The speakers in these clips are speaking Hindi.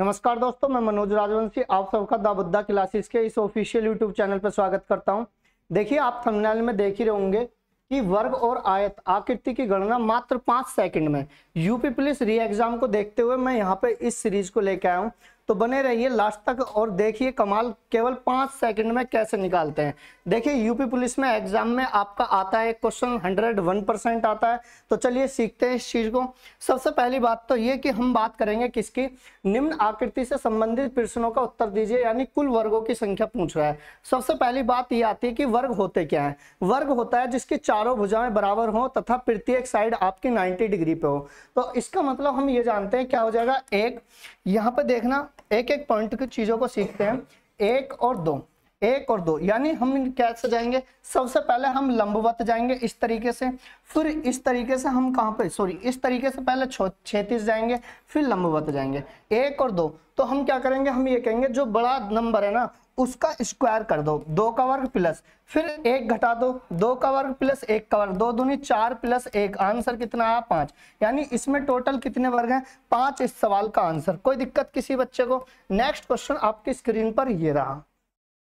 नमस्कार दोस्तों मैं मनोज राजवंशी आप सबका द बुद्धा क्लासेस के इस ऑफिशियल यूट्यूब चैनल पर स्वागत करता हूं देखिए आप थंबनेल में देख ही होंगे कि वर्ग और आयत आकृति की गणना मात्र पांच सेकंड में यूपी पुलिस री एग्जाम को देखते हुए मैं यहाँ पे इस सीरीज को लेकर आया हूँ तो बने रहिए लास्ट तक और देखिए कमाल केवल पाँच सेकंड में कैसे निकालते हैं देखिए यूपी पुलिस में एग्जाम में आपका आता है क्वेश्चन हंड्रेड वन परसेंट आता है तो चलिए सीखते हैं इस चीज़ को सबसे पहली बात तो ये कि हम बात करेंगे किसकी निम्न आकृति से संबंधित प्रश्नों का उत्तर दीजिए यानी कुल वर्गों की संख्या पूछ रहा है सबसे पहली बात ये आती है कि वर्ग होते क्या है वर्ग होता है जिसकी चारों भुजाएं बराबर हो तथा प्रत्येक साइड आपकी नाइन्टी डिग्री पे हो तो इसका मतलब हम ये जानते हैं क्या हो जाएगा एक यहाँ पे देखना एक एक पॉइंट की चीज़ों को सीखते हैं एक और दो एक और दो यानी हम कैसे जाएंगे सबसे पहले हम लंबवत जाएंगे इस तरीके से फिर इस तरीके से हम कहां पे सॉरी इस तरीके से पहले छेतीस जाएंगे फिर लंबवत जाएंगे एक और दो तो हम क्या करेंगे हम ये कहेंगे जो बड़ा नंबर है ना उसका स्क्वायर कर दो दो का वर्ग प्लस फिर एक घटा दो दो का वर्ग प्लस एक का वर्ग दो दूनी चार प्लस एक आंसर कितना आया पांच यानी इसमें टोटल कितने वर्ग हैं पांच इस सवाल का आंसर कोई दिक्कत किसी बच्चे को नेक्स्ट क्वेश्चन आपकी स्क्रीन पर ये रहा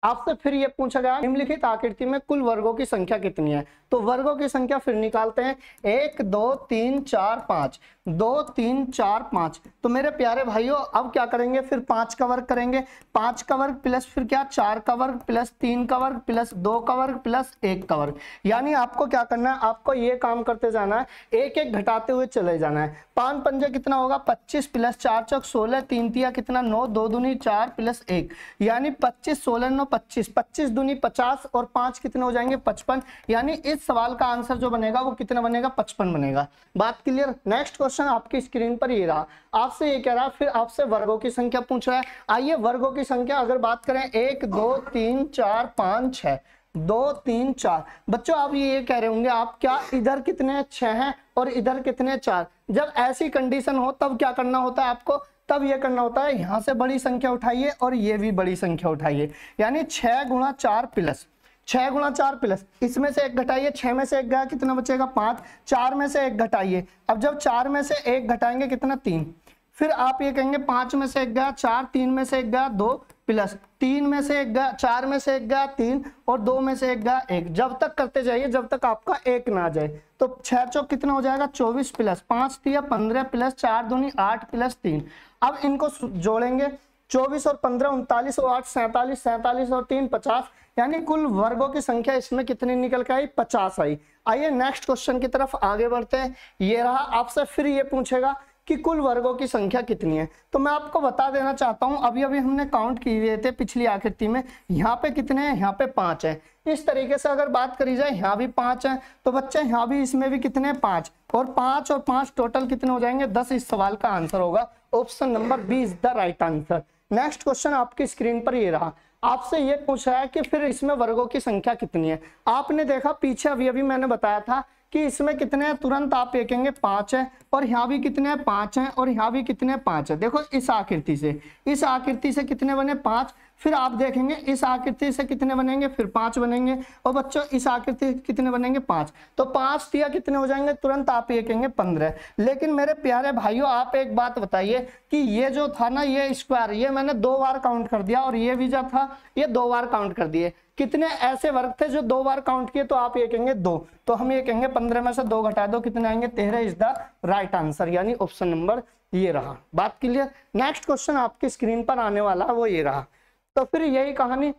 आपसे तो फिर ये पूछा गया निम्नलिखित आकृति में कुल वर्गों की संख्या कितनी है तो वर्गों की संख्या फिर निकालते हैं एक दो तीन चार पांच दो तीन चार पांच तो मेरे प्यारे भाइयों अब क्या करेंगे फिर पांच का वर्ग करेंगे पांच का वर्ग प्लस फिर क्या चार का वर्ग प्लस तीन का वर्ग प्लस दो का वर्ग प्लस एक का वर्ग यानी आपको क्या करना है आपको ये काम करते जाना है एक एक घटाते हुए चले जाना है पांच पंजा कितना होगा पच्चीस प्लस चार चौक सोलह तीन तिया कितना नौ दो दूनी चार प्लस एक यानी पच्चीस सोलह नौ पच्चीस पच्चीस दुनी पचास और पांच कितने हो जाएंगे पचपन यानी इस सवाल का आंसर जो बनेगा वो कितना बनेगा पचपन बनेगा बात क्लियर नेक्स्ट क्वेश्चन आपकी स्क्रीन पर ये रहा आपसे ये कह रहा फिर आपसे वर्गों की संख्या पूछ रहा है आइए वर्गों की संख्या अगर बात करें एक दो तीन चार पांच छह दो तीन चार बच्चों आप ये कह रहे होंगे आप क्या इधर कितने छह हैं और इधर कितने चार जब ऐसी कंडीशन हो तब क्या करना होता है आपको तब ये करना होता है यहां से बड़ी संख्या उठाइए और ये भी बड़ी संख्या उठाइए यानी छह गुणा चार प्लस छह गुणा चार प्लस इसमें से एक घटाइए छह में से एक गया कितना बचेगा पांच चार में से एक घटाइए अब जब चार में से एक घटाएंगे कितना तीन फिर आप ये कहेंगे पांच में से एक गया चार तीन में से एक गया दो प्लस तीन में से एक गया चार में से एक गया तीन और दो में से एक गया एक जब तक करते जाइए जब तक आपका एक ना जाए तो छह चौक कितना हो जाएगा चौबीस प्लस पांच दिया पंद्रह प्लस चार दूनी आठ प्लस तीन अब इनको जोड़ेंगे चौबीस और पंद्रह उनतालीस और आठ सैंतालीस सैंतालीस और तीन पचास यानी कुल वर्गों की संख्या इसमें कितनी निकल के आई पचास आई आइए नेक्स्ट क्वेश्चन की तरफ आगे बढ़ते हैं ये रहा आपसे फिर ये पूछेगा कि कुल वर्गों की संख्या कितनी है तो मैं आपको बता देना चाहता हूँ अभी अभी हमने काउंट किए थे पिछली आकृति में यहाँ पे कितने हैं यहाँ पे पांच हैं इस तरीके से अगर बात करी जाए यहाँ भी पांच हैं तो बच्चे यहाँ भी इसमें भी कितने पांच और पांच और पांच टोटल कितने हो जाएंगे दस इस सवाल का आंसर होगा option number B is the right answer next question आपकी स्क्रीन पर ये रहा आपसे ये पूछा है कि फिर इसमें वर्गों की संख्या कितनी है आपने देखा पीछे अभी अभी मैंने बताया था कि इसमें कितने हैं तुरंत आप देखेंगे पांच है और यहाँ भी कितने हैं पांच हैं और यहाँ भी कितने पांच है देखो इस आकृति से इस आकृति से कितने बने पांच फिर आप देखेंगे इस आकृति से कितने बनेंगे फिर पांच बनेंगे और बच्चों इस आकृति से कितने बनेंगे पांच तो पांच दिया कितने हो जाएंगे तुरंत आप ये कहेंगे पंद्रह लेकिन मेरे प्यारे भाइयों आप एक बात बताइए कि ये जो था ना ये स्क्वायर ये मैंने दो बार काउंट कर दिया और ये भी जो था ये दो बार काउंट कर दिए कितने ऐसे वर्ग थे जो दो बार काउंट किए तो आप ये कहेंगे दो तो हम ये कहेंगे पंद्रह में से दो घटा दो कितने आएंगे तेरह इज द राइट आंसर यानी ऑप्शन नंबर ये रहा बात क्लियर नेक्स्ट क्वेश्चन आपकी स्क्रीन पर आने वाला वो ये रहा तो फिर यही कहानी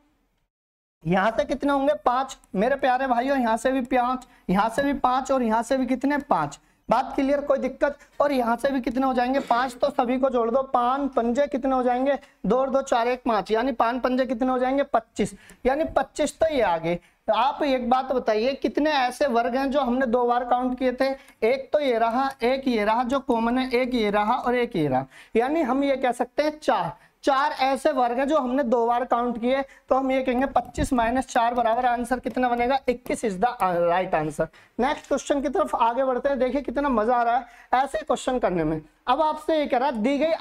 यहां से कितने होंगे पांच मेरे प्यारे भाइयों यहां से भी पांच यहां से भी पांच और यहां से भी कितने पांच बात क्लियर कोई दिक्कत और यहाँ से भी कितने हो जाएंगे पांच तो सभी को जोड़ दो पांच पंजे कितने हो जाएंगे दो और दो चार एक पांच यानी पांच पंजे कितने हो जाएंगे पच्चीस यानी पच्चीस तो ये आगे तो आप एक बात बताइए कितने ऐसे वर्ग हैं जो हमने दो बार काउंट किए थे एक तो ये रहा एक ये रहा जो कॉमन है एक ये रहा और एक ये रहा यानी हम ये कह सकते हैं चार चार ऐसे वर्ग है जो हमने दो बार काउंट किए तो हम ये कहेंगे 25 माइनस चार बराबर आंसर कितना बनेगा 21 is the right answer next question की तरफ आगे बढ़ते हैं देखिए कितना मजा आ रहा है ऐसे क्वेश्चन करने में अब आपसे ये कह रहा दी गई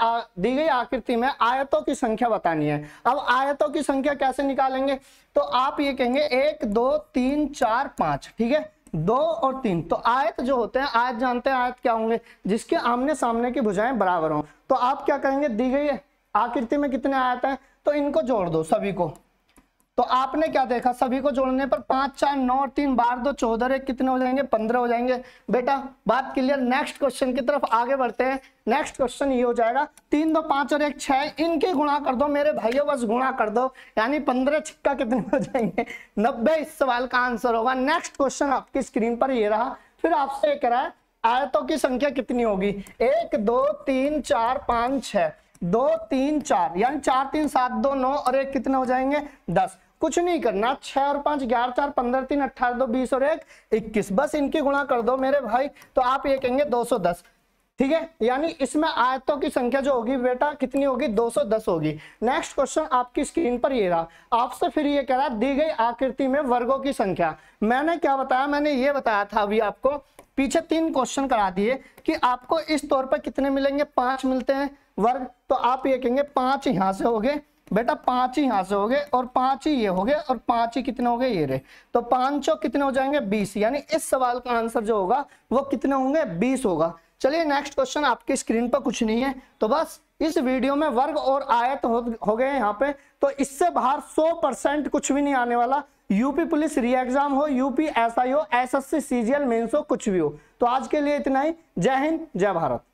दी गई आकृति में आयतों की संख्या बतानी है अब आयतों की संख्या कैसे निकालेंगे तो आप ये कहेंगे एक दो तीन चार पांच ठीक है दो और तीन तो आयत जो होते हैं आयत जानते हैं आयत क्या होंगे जिसके आमने सामने की भुजाएं बराबर हों तो आप क्या करेंगे दी गई है आकृति में कितने आयत हैं तो इनको जोड़ दो सभी को तो आपने क्या देखा सभी को जोड़ने पर पांच चार नौ तीन बार दो चौदह एक कितने हो जाएंगे पंद्रह हो जाएंगे बेटा बात क्लियर नेक्स्ट क्वेश्चन की तरफ आगे बढ़ते हैं नेक्स्ट क्वेश्चन ये हो जाएगा तीन दो पांच और एक छह इनके गुणा कर दो मेरे भाइयों बस गुणा कर दो यानी पंद्रह छिक्का कितने हो जाएंगे नब्बे इस सवाल का आंसर होगा नेक्स्ट क्वेश्चन आपकी स्क्रीन पर ये रहा फिर आपसे कह रहा है आयतों की संख्या कितनी होगी एक दो तीन चार पांच छह दो तीन चार यानी चार तीन सात दो नौ और एक कितने हो जाएंगे दस कुछ नहीं करना छह और पांच ग्यारह चार पंद्रह तीन अट्ठारह दो बीस और एक इक्कीस बस इनकी गुणा कर दो मेरे भाई तो आप ये कहेंगे दो सौ दस ठीक है यानी इसमें आयतों की संख्या जो होगी बेटा कितनी होगी 210 होगी नेक्स्ट क्वेश्चन आपकी स्क्रीन पर ये रहा आपसे फिर ये कह रहा दी गई आकृति में वर्गों की संख्या मैंने क्या बताया मैंने ये बताया था अभी आपको पीछे तीन क्वेश्चन करा दिए कि आपको इस तौर पर कितने मिलेंगे पांच मिलते हैं वर्ग तो आप ये कहेंगे पांच यहां से हो गए बेटा पांच ही यहां से हो गए और पांच ही ये हो गए और पांच ही कितने हो गए ये रहे तो पांचों कितने हो जाएंगे बीस यानी इस सवाल का आंसर जो होगा वो कितने होंगे बीस होगा चलिए नेक्स्ट क्वेश्चन आपकी स्क्रीन पर कुछ नहीं है तो बस इस वीडियो में वर्ग और आयत हो, हो गए यहाँ पे तो इससे बाहर 100 परसेंट कुछ भी नहीं आने वाला यूपी पुलिस री एग्जाम हो यूपी एसआई हो एसएससी सीजीएल मेंस हो कुछ भी हो तो आज के लिए इतना ही जय हिंद जय भारत